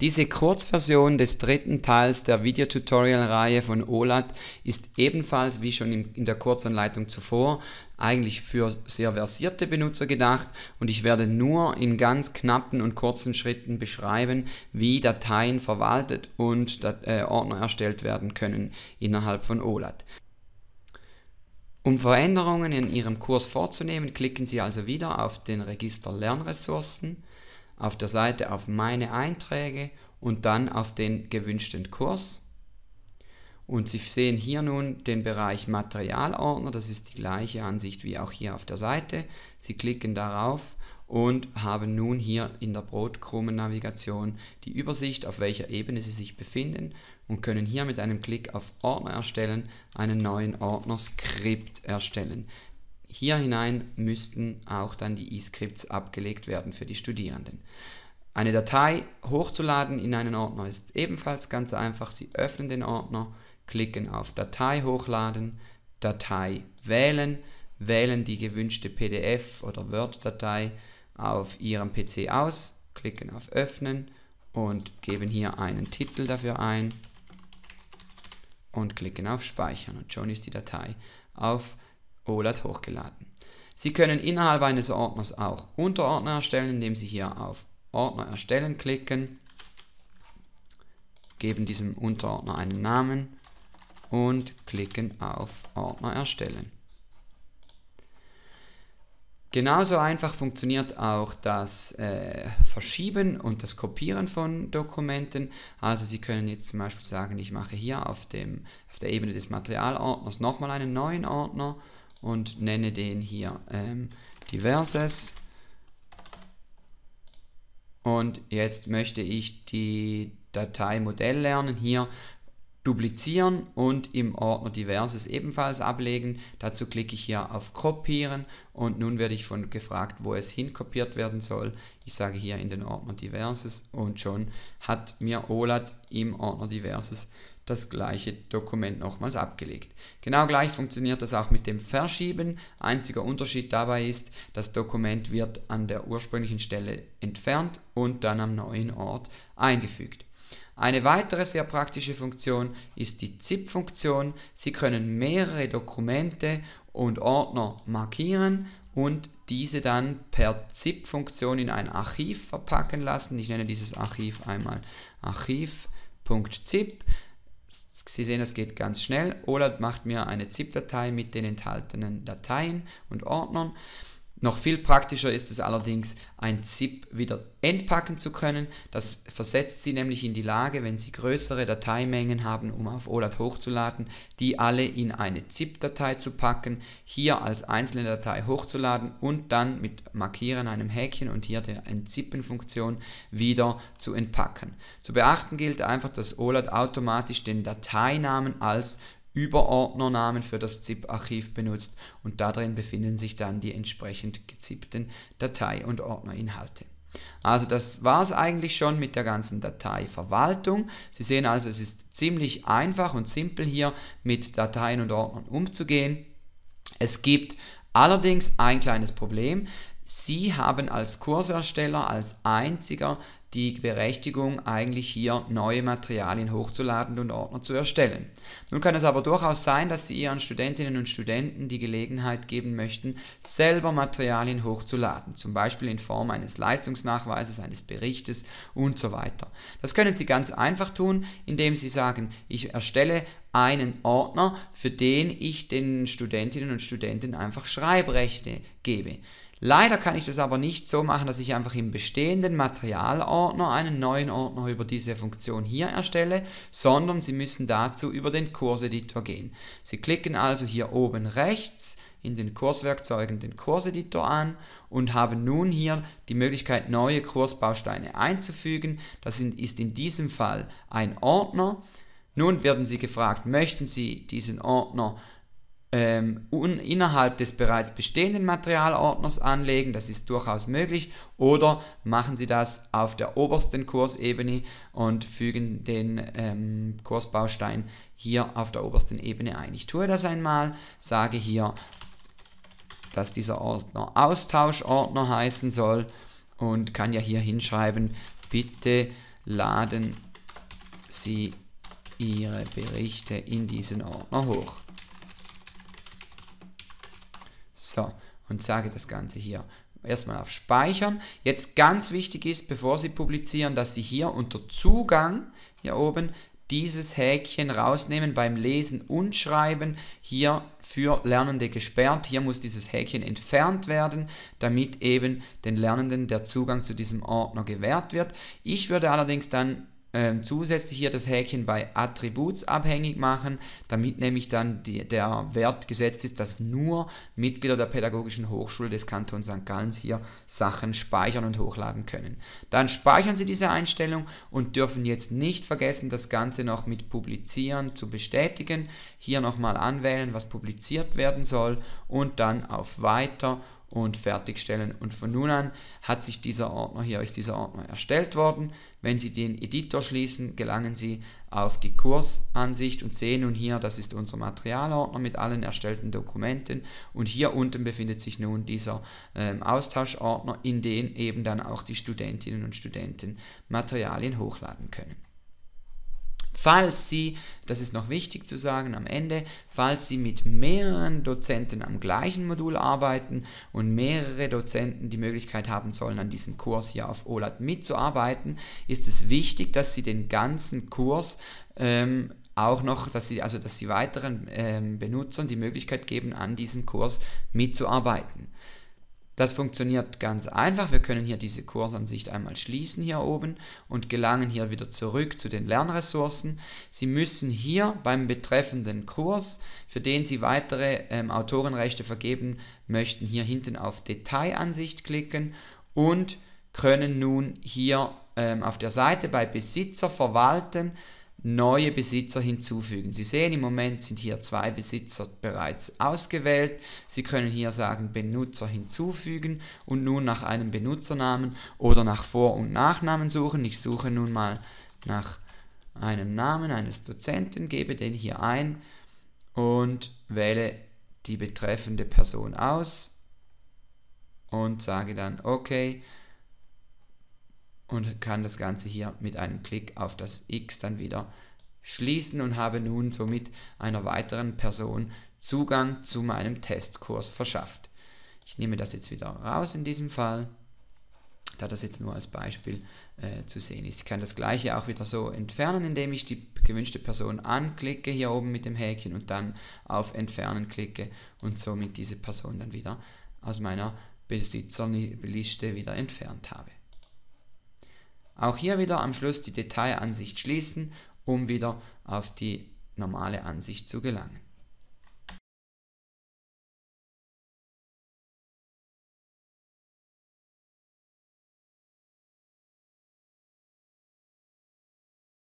Diese Kurzversion des dritten Teils der Videotutorial-Reihe von OLAD ist ebenfalls, wie schon in der Kurzanleitung zuvor, eigentlich für sehr versierte Benutzer gedacht und ich werde nur in ganz knappen und kurzen Schritten beschreiben, wie Dateien verwaltet und äh, Ordner erstellt werden können innerhalb von OLAD. Um Veränderungen in Ihrem Kurs vorzunehmen, klicken Sie also wieder auf den Register Lernressourcen auf der Seite auf meine Einträge und dann auf den gewünschten Kurs. Und Sie sehen hier nun den Bereich Materialordner, das ist die gleiche Ansicht wie auch hier auf der Seite. Sie klicken darauf und haben nun hier in der Brotkrumen-Navigation die Übersicht, auf welcher Ebene Sie sich befinden und können hier mit einem Klick auf Ordner erstellen einen neuen Ordner Skript erstellen. Hier hinein müssten auch dann die E-Scripts abgelegt werden für die Studierenden. Eine Datei hochzuladen in einen Ordner ist ebenfalls ganz einfach. Sie öffnen den Ordner, klicken auf Datei hochladen, Datei wählen, wählen die gewünschte PDF- oder Word-Datei auf Ihrem PC aus, klicken auf Öffnen und geben hier einen Titel dafür ein und klicken auf Speichern. Und schon ist die Datei auf OLAD hochgeladen. Sie können innerhalb eines Ordners auch Unterordner erstellen, indem Sie hier auf Ordner erstellen klicken, geben diesem Unterordner einen Namen und klicken auf Ordner erstellen. Genauso einfach funktioniert auch das äh, Verschieben und das Kopieren von Dokumenten. Also Sie können jetzt zum Beispiel sagen, ich mache hier auf, dem, auf der Ebene des Materialordners nochmal einen neuen Ordner und nenne den hier ähm, diverses. Und jetzt möchte ich die Datei Modell lernen. Hier duplizieren und im Ordner Diverses ebenfalls ablegen. Dazu klicke ich hier auf Kopieren und nun werde ich von gefragt, wo es hinkopiert werden soll. Ich sage hier in den Ordner Diverses und schon hat mir OLAT im Ordner Diverses das gleiche Dokument nochmals abgelegt. Genau gleich funktioniert das auch mit dem Verschieben. Einziger Unterschied dabei ist, das Dokument wird an der ursprünglichen Stelle entfernt und dann am neuen Ort eingefügt. Eine weitere sehr praktische Funktion ist die ZIP-Funktion. Sie können mehrere Dokumente und Ordner markieren und diese dann per ZIP-Funktion in ein Archiv verpacken lassen. Ich nenne dieses Archiv einmal archiv.zip. Sie sehen, das geht ganz schnell. OLAD macht mir eine ZIP-Datei mit den enthaltenen Dateien und Ordnern. Noch viel praktischer ist es allerdings, ein ZIP wieder entpacken zu können. Das versetzt Sie nämlich in die Lage, wenn Sie größere Dateimengen haben, um auf OLAT hochzuladen, die alle in eine ZIP-Datei zu packen, hier als einzelne Datei hochzuladen und dann mit Markieren einem Häkchen und hier der Entzippen-Funktion wieder zu entpacken. Zu beachten gilt einfach, dass OLAT automatisch den Dateinamen als Überordnernamen für das ZIP-Archiv benutzt und darin befinden sich dann die entsprechend gezippten Datei- und Ordnerinhalte. Also das war es eigentlich schon mit der ganzen Dateiverwaltung. Sie sehen also, es ist ziemlich einfach und simpel hier mit Dateien und Ordnern umzugehen. Es gibt allerdings ein kleines Problem. Sie haben als Kursersteller, als einziger die Berechtigung, eigentlich hier neue Materialien hochzuladen und Ordner zu erstellen. Nun kann es aber durchaus sein, dass Sie Ihren Studentinnen und Studenten die Gelegenheit geben möchten, selber Materialien hochzuladen, zum Beispiel in Form eines Leistungsnachweises, eines Berichtes und so weiter. Das können Sie ganz einfach tun, indem Sie sagen, ich erstelle einen Ordner, für den ich den Studentinnen und Studenten einfach Schreibrechte gebe. Leider kann ich das aber nicht so machen, dass ich einfach im bestehenden Materialordner einen neuen Ordner über diese Funktion hier erstelle, sondern Sie müssen dazu über den Kurseditor gehen. Sie klicken also hier oben rechts in den Kurswerkzeugen den Kurseditor an und haben nun hier die Möglichkeit, neue Kursbausteine einzufügen. Das ist in diesem Fall ein Ordner. Nun werden Sie gefragt, möchten Sie diesen Ordner ähm, innerhalb des bereits bestehenden Materialordners anlegen, das ist durchaus möglich, oder machen Sie das auf der obersten Kursebene und fügen den ähm, Kursbaustein hier auf der obersten Ebene ein. Ich tue das einmal, sage hier, dass dieser Ordner Austauschordner heißen soll und kann ja hier hinschreiben, bitte laden Sie Ihre Berichte in diesen Ordner hoch. So, und sage das Ganze hier erstmal auf Speichern. Jetzt ganz wichtig ist, bevor Sie publizieren, dass Sie hier unter Zugang hier oben dieses Häkchen rausnehmen beim Lesen und Schreiben. Hier für Lernende gesperrt. Hier muss dieses Häkchen entfernt werden, damit eben den Lernenden der Zugang zu diesem Ordner gewährt wird. Ich würde allerdings dann ähm, zusätzlich hier das Häkchen bei Attributs abhängig machen, damit nämlich dann die, der Wert gesetzt ist, dass nur Mitglieder der Pädagogischen Hochschule des Kantons St. Gallens hier Sachen speichern und hochladen können. Dann speichern Sie diese Einstellung und dürfen jetzt nicht vergessen, das Ganze noch mit Publizieren zu bestätigen. Hier nochmal anwählen, was publiziert werden soll und dann auf Weiter und fertigstellen. Und von nun an hat sich dieser Ordner hier, ist dieser Ordner erstellt worden. Wenn Sie den Editor schließen, gelangen Sie auf die Kursansicht und sehen nun hier, das ist unser Materialordner mit allen erstellten Dokumenten und hier unten befindet sich nun dieser ähm, Austauschordner, in den eben dann auch die Studentinnen und Studenten Materialien hochladen können. Falls Sie, das ist noch wichtig zu sagen am Ende, falls Sie mit mehreren Dozenten am gleichen Modul arbeiten und mehrere Dozenten die Möglichkeit haben sollen, an diesem Kurs hier auf OLAT mitzuarbeiten, ist es wichtig, dass Sie den ganzen Kurs ähm, auch noch, dass sie, also dass sie weiteren ähm, Benutzern die Möglichkeit geben, an diesem Kurs mitzuarbeiten. Das funktioniert ganz einfach. Wir können hier diese Kursansicht einmal schließen hier oben und gelangen hier wieder zurück zu den Lernressourcen. Sie müssen hier beim betreffenden Kurs, für den Sie weitere ähm, Autorenrechte vergeben möchten, hier hinten auf Detailansicht klicken und können nun hier ähm, auf der Seite bei Besitzer verwalten neue Besitzer hinzufügen. Sie sehen, im Moment sind hier zwei Besitzer bereits ausgewählt. Sie können hier sagen Benutzer hinzufügen und nun nach einem Benutzernamen oder nach Vor- und Nachnamen suchen. Ich suche nun mal nach einem Namen eines Dozenten, gebe den hier ein und wähle die betreffende Person aus und sage dann okay und kann das Ganze hier mit einem Klick auf das X dann wieder schließen und habe nun somit einer weiteren Person Zugang zu meinem Testkurs verschafft. Ich nehme das jetzt wieder raus in diesem Fall, da das jetzt nur als Beispiel äh, zu sehen ist. Ich kann das gleiche auch wieder so entfernen, indem ich die gewünschte Person anklicke hier oben mit dem Häkchen und dann auf Entfernen klicke und somit diese Person dann wieder aus meiner Besitzerliste wieder entfernt habe. Auch hier wieder am Schluss die Detailansicht schließen, um wieder auf die normale Ansicht zu gelangen.